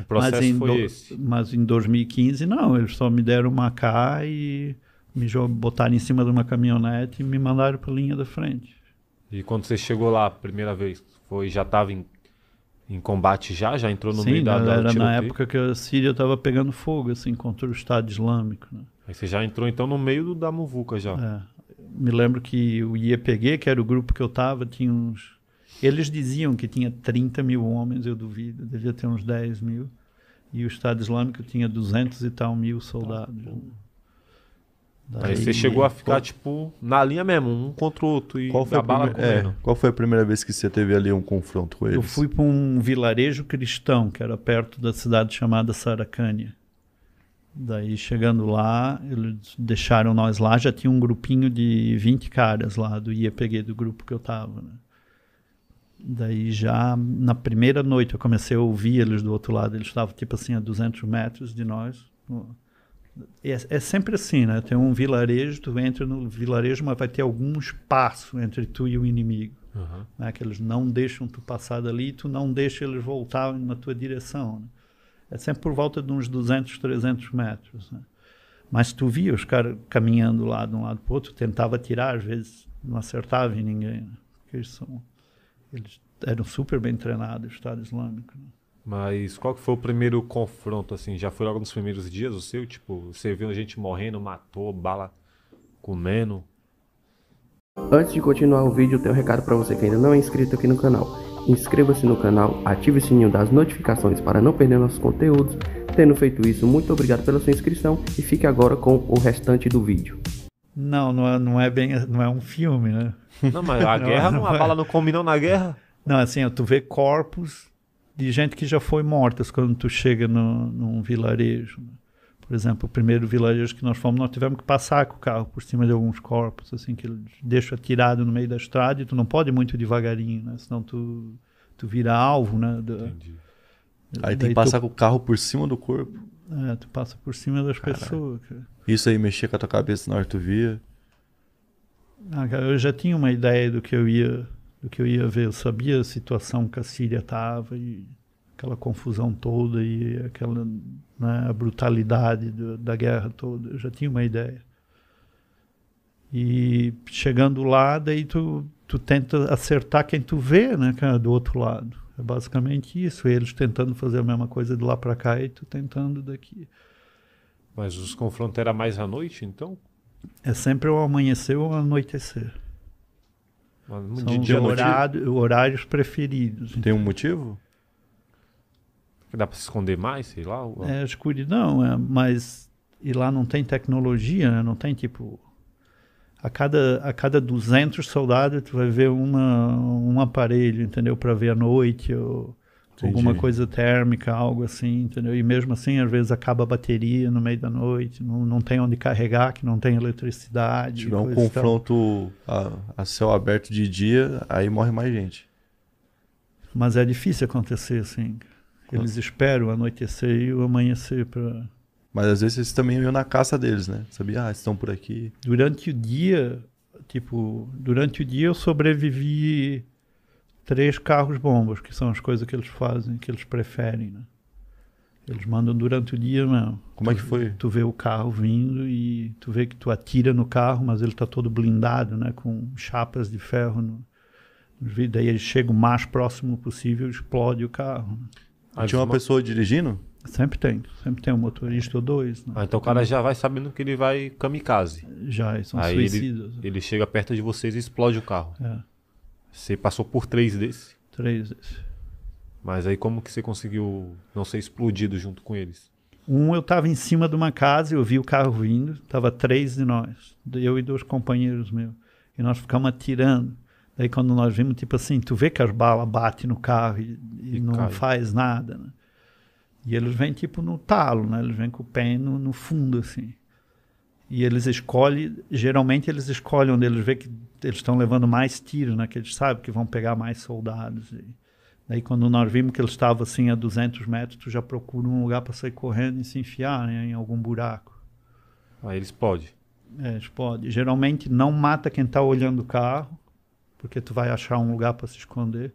O processo mas em foi do, esse. Mas em 2015, não. Eles só me deram uma K e me botaram em cima de uma caminhonete e me mandaram para a linha da frente. E quando você chegou lá a primeira vez, foi já estava em, em combate já? Já entrou no Sim, meio da, da era na época que a Síria estava pegando fogo, assim, contra o Estado Islâmico. Né? Aí você já entrou então no meio do, da muvuca já. É. Me lembro que o IEPG, que era o grupo que eu estava, tinha uns eles diziam que tinha 30 mil homens, eu duvido, devia ter uns 10 mil. E o Estado Islâmico tinha 200 e tal mil soldados. Tá, Daí, Aí você chegou a ficar, qual, tipo, na linha mesmo, um contra o outro e qual foi a bala primeira, é, Qual foi a primeira vez que você teve ali um confronto com eles? Eu fui para um vilarejo cristão, que era perto da cidade chamada Saracânia. Daí, chegando lá, eles deixaram nós lá, já tinha um grupinho de 20 caras lá do IEPG, do grupo que eu estava, né? Daí já na primeira noite eu comecei a ouvir eles do outro lado, eles estavam tipo assim a 200 metros de nós. É, é, sempre assim, né? Tem um vilarejo, tu entra no vilarejo, mas vai ter algum espaço entre tu e o inimigo. Uhum. Né? Que eles não deixam tu passar dali, tu não deixa eles voltarem na tua direção. Né? É sempre por volta de uns 200, 300 metros. Né? Mas tu via os caras caminhando lá de um lado para o outro, tentava tirar, às vezes não acertava em ninguém. Né? Porque eles são eles eram super bem treinados, o Estado Islâmico. Né? Mas qual que foi o primeiro confronto, assim? Já foi logo nos primeiros dias o seu? Tipo, você viu a gente morrendo, matou, bala comendo? Antes de continuar o vídeo, eu tenho um recado para você que ainda não é inscrito aqui no canal. Inscreva-se no canal, ative o sininho das notificações para não perder nossos conteúdos. Tendo feito isso, muito obrigado pela sua inscrição e fique agora com o restante do vídeo. Não, não é, não é bem, não é um filme, né? Não, mas a é, guerra, não, não, a é. bala não combinou na guerra? Não, assim, tu vê corpos de gente que já foi morta quando tu chega no, num vilarejo. Né? Por exemplo, o primeiro vilarejo que nós fomos, nós tivemos que passar com o carro por cima de alguns corpos, assim, que deixa atirado no meio da estrada e tu não pode ir muito devagarinho, né? Senão tu, tu vira alvo, né? Do, Entendi. Aí tem que passar tu... com o carro por cima do corpo. É, tu passa por cima das pessoas. Isso aí mexia com a tua cabeça na hora que tu via? Ah, cara, eu já tinha uma ideia do que eu ia do que eu ia ver. Eu sabia a situação que a Síria estava e aquela confusão toda e aquela né, a brutalidade do, da guerra toda. Eu já tinha uma ideia. E chegando lá, daí tu, tu tenta acertar quem tu vê, né, cara, é do outro lado. É basicamente isso. Eles tentando fazer a mesma coisa de lá para cá e tu tentando daqui. Mas os confrontos era mais à noite, então? É sempre o amanhecer ou anoitecer. Mas, São de horário, horários preferidos. Tem então. um motivo? dá para se esconder mais, sei lá? É escuridão, é, mas e lá não tem tecnologia, né? não tem tipo a cada, a cada 200 soldados tu vai ver uma, um aparelho, entendeu? Para ver à noite ou Entendi. alguma coisa térmica, algo assim, entendeu? E mesmo assim, às vezes acaba a bateria no meio da noite, não, não tem onde carregar, que não tem eletricidade. Tiver um confronto a, a, céu aberto de dia, aí morre mais gente. Mas é difícil acontecer assim. Eles esperam anoitecer e o amanhecer para mas às vezes eles também iam na caça deles, né? Sabia, ah, estão por aqui. Durante o dia, tipo, durante o dia eu sobrevivi três carros bombas, que são as coisas que eles fazem, que eles preferem, né? Eles mandam durante o dia mesmo. Como tu, é que foi? Tu vê o carro vindo e tu vê que tu atira no carro, mas ele está todo blindado, né? Com chapas de ferro no, Daí ele chega o mais próximo possível e explode o carro. Né? Tinha uma pessoa dirigindo? Sempre tem, sempre tem um motorista ou dois. Né? Ah, então o cara já vai sabendo que ele vai kamikaze. Já, são Aí suicidas. Ele, né? ele chega perto de vocês e explode o carro. É. Você passou por três desses? Três desses. Mas aí como que você conseguiu não ser explodido junto com eles? Um eu estava em cima de uma casa, eu vi o carro vindo, tava três de nós, eu e dois companheiros meus, e nós ficamos atirando. Daí quando nós vimos, tipo assim, tu vê que as balas batem no carro e, e, e não cai. faz nada, né? E eles vêm tipo no talo, né? Eles vêm com o pé no, no fundo, assim. E eles escolhem, geralmente eles escolhem onde eles vê que eles estão levando mais tiros, né? Que eles sabem que vão pegar mais soldados. E daí quando nós vimos que eles estavam assim a 200 metros, tu já procura um lugar para sair correndo e se enfiar né? em algum buraco. Aí eles podem. É, eles podem. Geralmente não mata quem está olhando o carro, porque tu vai achar um lugar para se esconder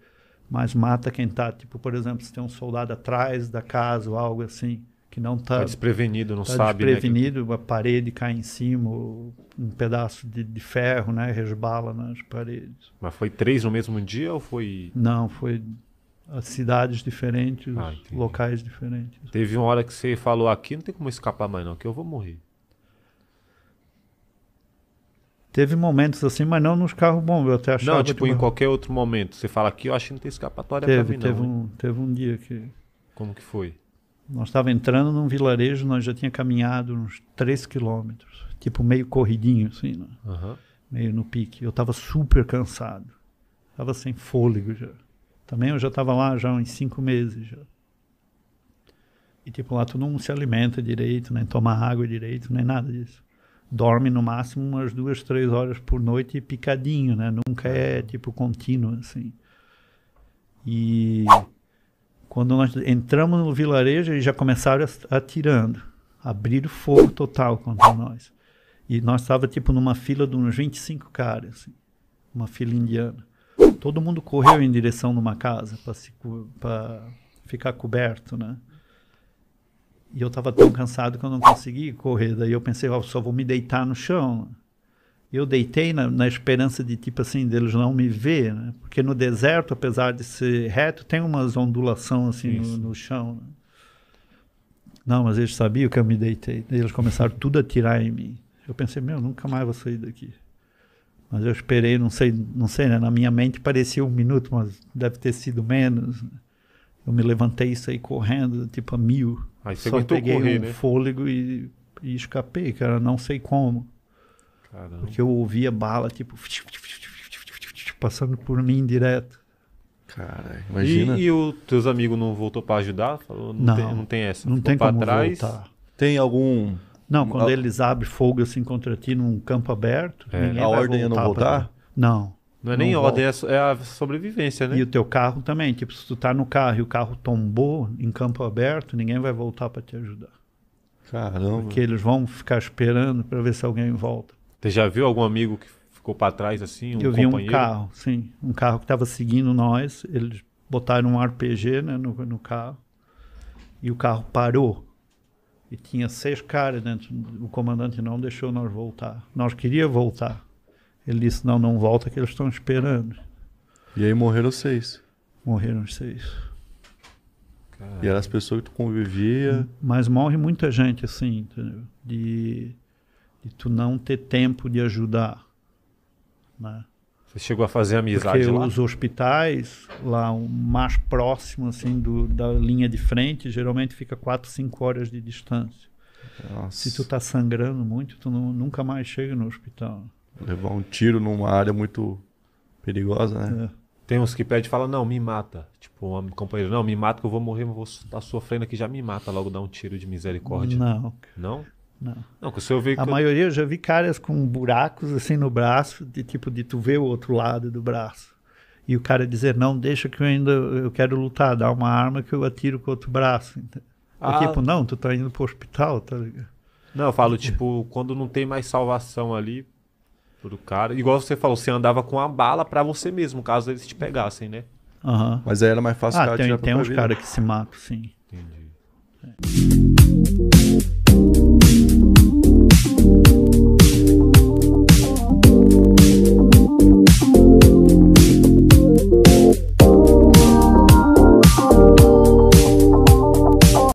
mas mata quem está, tipo, por exemplo, se tem um soldado atrás da casa ou algo assim, que não está... Tá desprevenido, não tá sabe. Né, desprevenido, né? a parede cai em cima, um pedaço de, de ferro, né, resbala nas paredes. Mas foi três no mesmo dia ou foi... Não, foi cidades diferentes, ah, locais diferentes. Teve uma hora que você falou, aqui não tem como escapar mais não, que eu vou morrer. Teve momentos assim, mas não nos carros bons, eu até achava. Não, tipo, em qualquer outro momento. Você fala aqui, eu acho que não tem escapatória teve, pra mim, teve não. Um, teve um dia que. Como que foi? Nós estávamos entrando num vilarejo, nós já tinha caminhado uns 3 quilômetros. Tipo, meio corridinho, assim, né? uhum. meio no pique. Eu estava super cansado. Estava sem fôlego já. Também eu já estava lá já uns 5 meses já. E tipo, lá tu não se alimenta direito, nem toma água direito, nem nada disso dorme no máximo umas duas, três horas por noite picadinho, né? Nunca é tipo contínuo, assim. E quando nós entramos no vilarejo, eles já começaram atirando, abriram fogo total contra nós. E nós estava tipo numa fila de uns 25 caras, assim, uma fila indiana. Todo mundo correu em direção numa casa para ficar coberto, né? E eu estava tão cansado que eu não consegui correr. Daí eu pensei, oh, só vou me deitar no chão. Eu deitei na, na esperança de, tipo assim, deles não me ver. Né? Porque no deserto, apesar de ser reto, tem umas ondulações assim no, no, chão. Né? Não, mas eles sabiam que eu me deitei. Eles começaram tudo a tirar em mim. Eu pensei, meu, nunca mais vou sair daqui. Mas eu esperei, não sei, não sei, né? Na minha mente parecia um minuto, mas deve ter sido menos. Né? Eu me levantei e saí correndo, tipo a mil. Aí você Só peguei correr, um né? fôlego e, e, escapei, cara, não sei como. Caramba. Porque eu ouvia bala, tipo, passando por mim direto. Cara, imagina. E, e os teus amigos não voltou para ajudar? Falou, não, não, tem, não tem essa. Não Ficou tem como trás. voltar. Tem algum... Não, quando Al... eles abrem fogo assim contra ti num campo aberto, é. ninguém A vai ordem é não voltar? Não. Não é nem ordem, é, é a sobrevivência, né? E o teu carro também. Tipo, se tu tá no carro e o carro tombou em campo aberto, ninguém vai voltar para te ajudar. Caramba. Porque eles vão ficar esperando para ver se alguém volta. Você já viu algum amigo que ficou para trás assim? Um Eu vi companheiro? um carro, sim. Um carro que estava seguindo nós. Eles botaram um RPG né, no, no carro. E o carro parou. E tinha seis caras dentro. O comandante não deixou nós voltar. Nós queria voltar. Ele disse: Não, não volta que eles estão esperando. E aí morreram seis. Morreram seis. E eram as pessoas que tu convivia. Mas morre muita gente assim, entendeu? De, de tu não ter tempo de ajudar. Né? Você chegou a fazer amizade Porque lá? os hospitais lá o mais próximo assim do, da linha de frente geralmente fica 4, 5 horas de distância. Nossa. Se tu tá sangrando muito, tu não, nunca mais chega no hospital levar um tiro numa área muito perigosa, né? É. Tem uns que pede e fala, não, me mata. Tipo, um companheiro, não, me mata que eu vou morrer, mas vou estar sofrendo aqui, já me mata logo, dá um tiro de misericórdia. Não. Não? Não. Não, que o senhor A eu... maioria, eu já vi caras com buracos assim no braço, de tipo, de tu ver o outro lado do braço. E o cara dizer, não, deixa que eu ainda, eu quero lutar, dá uma arma que eu atiro com o outro braço. É ah. tipo, não, tu tá indo pro hospital, tá ligado? Não, eu falo, tipo, quando não tem mais salvação ali, tudo caro. Igual você falou, você andava com a bala para você mesmo, caso eles te pegassem, né? Uhum. Mas aí era mais fácil. Ah, tem, tem uns caras que se matam, sim. Entendi. É.